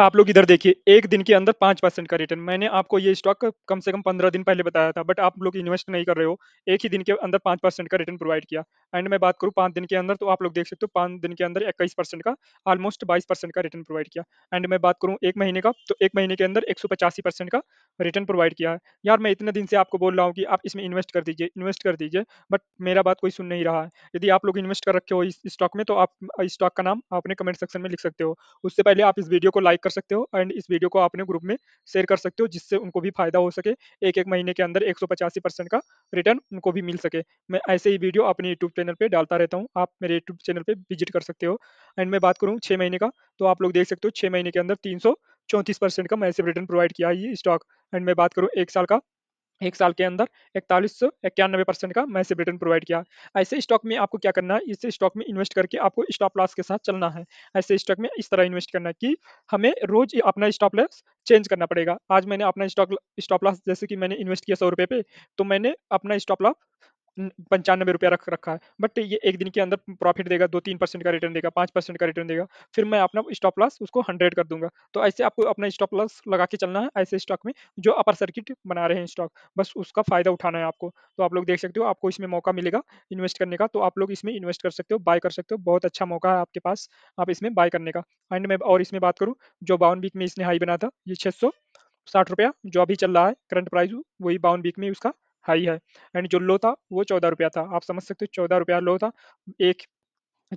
आप लोग इधर देखिए एक दिन के अंदर पाँच परसेंट का रिटर्न मैंने आपको ये स्टॉक कम से कम पंद्रह दिन पहले बताया था बट आप लोग इन्वेस्ट नहीं कर रहे हो एक ही दिन के अंदर पाँच परसेंट का रिटर्न प्रोवाइड किया एंड मैं बात करूँ पाँच दिन के अंदर तो आप लोग देख सकते हो पाँच दिन के अंदर इक्कीस परसेंट का ऑलमोस्ट बाईस परसेंट का रिटर्न प्रोवाइड किया एंड मैं बात करूँ एक महीने का तो एक महीने के अंदर एक का रिटर्न प्रोवाइड किया है यार मैं इतने दिन से आपको बोल रहा हूँ कि आप इसमें इन्वेस्ट कर दीजिए इन्वेस्ट कर दीजिए बट मेरा बात कोई सुन नहीं रहा है यदि आप लोग इन्वेस्ट कर रखे हो इस स्टॉक में तो आप इस स्टॉक का नाम अपने कमेंट सेक्शन में लिख सकते हो उससे पहले आप इस वीडियो को लाइक कर सकते हो एंड इस वीडियो को अपने ग्रुप में शेयर कर सकते हो जिससे उनको भी फायदा हो सके एक एक महीने के अंदर एक का रिटर्न उनको भी मिल सके मैं ऐसे ही वीडियो अपने यूट्यूब चैनल पर डालता रहता हूँ आप मेरे यूट्यूब चैनल पर विजिट कर सकते हो एंड मैं बात करूँ छः महीने का तो आप लोग देख सकते हो छः महीने के अंदर तीन चौंतीस परसेंट का मैसेव रिटर्न प्रोवाइड किया है ये स्टॉक एंड मैं बात करूँ एक साल का एक साल के अंदर इकतालीस सौ इक्यानवे परसेंट का मैसिव रिटर्न प्रोवाइड किया ऐसे स्टॉक में आपको क्या करना है इस स्टॉक में इन्वेस्ट करके आपको स्टॉप लॉस के साथ चलना है ऐसे स्टॉक में इस तरह इन्वेस्ट करना है कि हमें रोज अपना स्टॉप लॉस चेंज करना पड़ेगा आज मैंने अपना स्टॉक स्टॉप लॉस जैसे कि मैंने इन्वेस्ट किया सौ रुपये पे तो मैंने अपना स्टॉप लॉस पंचानवे रुपया रख रखा है बट ये एक दिन के अंदर प्रॉफिट देगा दो तीन परसेंट का रिटर्न देगा पाँच परसेंट का रिटर्न देगा फिर मैं अपना स्टॉप लॉस उसको हंड्रेड कर दूंगा तो ऐसे आपको अपना स्टॉप लॉस लगा के चलना है ऐसे स्टॉक में जो अपर सर्किट बना रहे हैं स्टॉक बस उसका फायदा उठाना है आपको तो आप लोग देख सकते हो आपको इसमें मौका मिलेगा इन्वेस्ट करने का तो आप लोग इसमें इन्वेस्ट कर सकते हो बाय कर सकते हो बहुत अच्छा मौका है आपके पास आप इसमें बाय करने का एंड मैं और इसमें बात करूँ जो बावन वीक में इसने हाई बना था ये छः सौ साठ रुपया जो अभी चल रहा है करंट प्राइस वही बावन वीक में उसका हाई है एंड जो लो था वो चौदह रुपया था आप समझ सकते हो चौदह रुपया लो था एक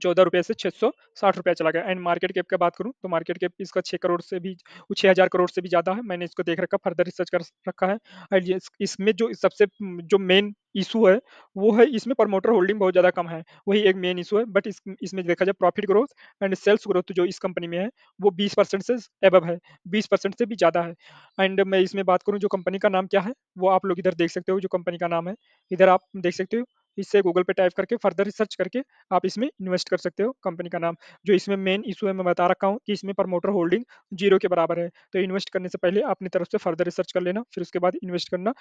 चौदह रुपये से छः सौ साठ रुपया चला गया एंड मार्केट कैप की बात करूँ तो मार्केट कैप इसका छः करोड़ से भी छः हज़ार करोड़ से भी ज़्यादा है मैंने इसको देख रखा फर्दर रिसर्च कर रखा है एंड इसमें जो सबसे जो मेन इशू है वो है इसमें प्रमोटर होल्डिंग बहुत ज़्यादा कम है वही एक मेन इशू है बट इस इसमें देखा जाए profit growth and sales growth जो इस कंपनी में है वो 20 परसेंट से एबव है 20 परसेंट से भी ज़्यादा है एंड मैं इसमें बात करूँ जो कंपनी का नाम क्या है वो आप लोग इधर देख सकते हो जो कंपनी का नाम है इधर आप देख सकते हो इससे गूगल पे टाइप करके फर्दर रिसर्च करके आप इसमें इन्वेस्ट कर सकते हो कंपनी का नाम जो इसमें मेन इशू है मैं बता रखा हूँ कि इसमें प्रमोटर होल्डिंग जीरो के बराबर है तो इन्वेस्ट करने से पहले अपनी तरफ से फर्दर रिसर्च कर लेना फिर उसके बाद इन्वेस्ट करना